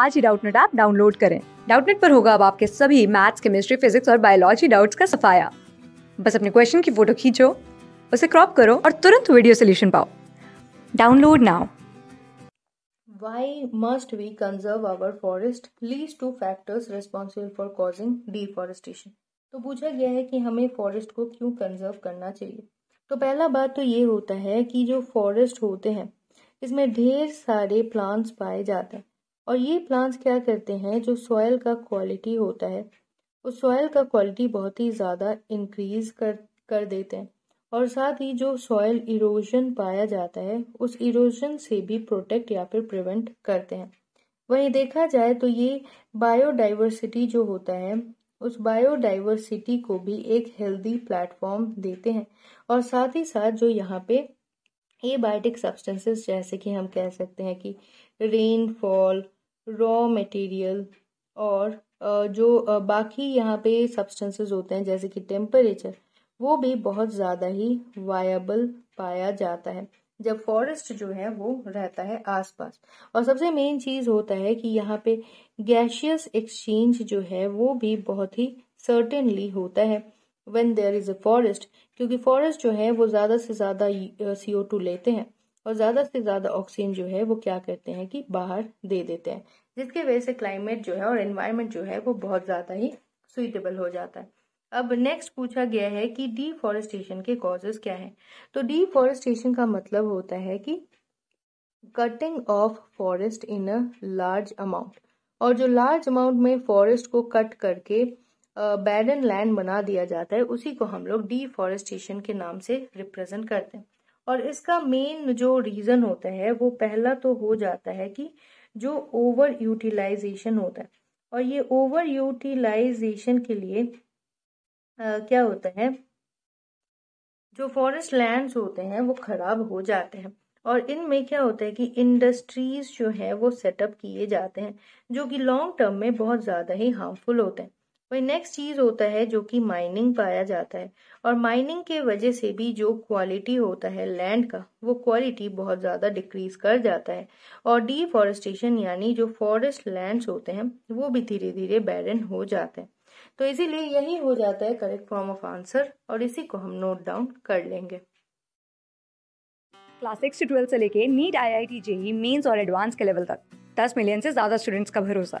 आज ही Doubtnut app download करें डाउटनेट पर होगा अब आपके सभी मैथ्स केमिस्ट्री फिजिक्स और बायोलॉजी डाउट्स का सफाया बस अपने क्वेश्चन की फोटो खींचो उसे क्रॉप करो और तुरंत वीडियो सोल्यूशन पाओ download now Why must we conserve our forest? List two factors responsible for causing deforestation. तो पूछा गया है कि हमें फॉरेस्ट को क्यों कंजर्व करना चाहिए तो पहला बात तो ये होता है कि जो फॉरेस्ट होते हैं इसमें ढेर सारे प्लांट्स पाए जाते हैं और ये प्लांट्स क्या करते हैं जो सॉयल का क्वालिटी होता है उस सॉयल का क्वालिटी बहुत ही ज़्यादा इंक्रीज कर कर देते हैं और साथ ही जो सॉयल इरोजन पाया जाता है उस इरोजन से भी प्रोटेक्ट या फिर प्रिवेंट करते हैं वहीं देखा जाए तो ये बायोडाइवर्सिटी जो होता है उस बायोडाइवर्सिटी को भी एक हेल्दी प्लेटफॉर्म देते हैं और साथ ही साथ जो यहाँ पे एबायोटिक सब्सटेंसेस जैसे कि हम कह सकते हैं कि रेनफॉल रॉ मटेरियल और जो बाकी यहाँ पे सब्सटेंसेस होते हैं जैसे कि टेम्परेचर वो भी बहुत ज़्यादा ही वायबल पाया जाता है जब फॉरेस्ट जो है वो रहता है आसपास और सबसे मेन चीज़ होता है कि यहाँ पे गैशियस एक्सचेंज जो है वो भी बहुत ही सर्टेनली होता है when there is a forest क्योंकि फॉरेस्ट जो है वो ज़्यादा से ज़्यादा सी टू लेते हैं और ज़्यादा से ज़्यादा ऑक्सीजन जो है वो क्या करते हैं कि बाहर दे देते हैं जिसके वजह से क्लाइमेट जो है और एनवायरमेंट जो है वो बहुत ज़्यादा ही सुइटेबल हो जाता है अब नेक्स्ट पूछा गया है कि डिफॉरेस्टेशन के कॉजेस क्या है तो डिफॉरेस्टेशन का मतलब होता है कि cutting of forest in a large amount और जो लार्ज अमाउंट में फॉरेस्ट को कट करके बैरन लैंड बना दिया जाता है उसी को हम लोग डिफॉरेस्टेशन के नाम से रिप्रेजेंट करते हैं और इसका मेन जो रीज़न होता है वो पहला तो हो जाता है कि जो ओवर यूटिलाइजेशन होता है और ये ओवर यूटिलाइजेशन के लिए आ, क्या होता है जो फॉरेस्ट लैंड्स होते हैं वो खराब हो जाते हैं और इनमें क्या होता है कि इंडस्ट्रीज जो है वो सेटअप किए जाते हैं जो कि लॉन्ग टर्म में बहुत ज़्यादा ही हार्मफुल होते हैं वही नेक्स्ट चीज होता है जो कि माइनिंग पाया जाता है और माइनिंग के वजह से भी जो क्वालिटी होता है लैंड का वो क्वालिटी बहुत ज्यादा डिक्रीज कर जाता है और डिफॉरेस्टेशन यानी जो फॉरेस्ट लैंड्स होते हैं वो भी धीरे धीरे बैरन हो जाते हैं तो इसीलिए यही हो जाता है करेक्ट फॉर्म ऑफ आंसर और इसी को हम नोट डाउन कर लेंगे क्लास सिक्स से ट्वेल्थ से लेके NEET I I T JEE mains और एडवांस के लेवल तक दस मिलियन से ज्यादा स्टूडेंट्स का भरोसा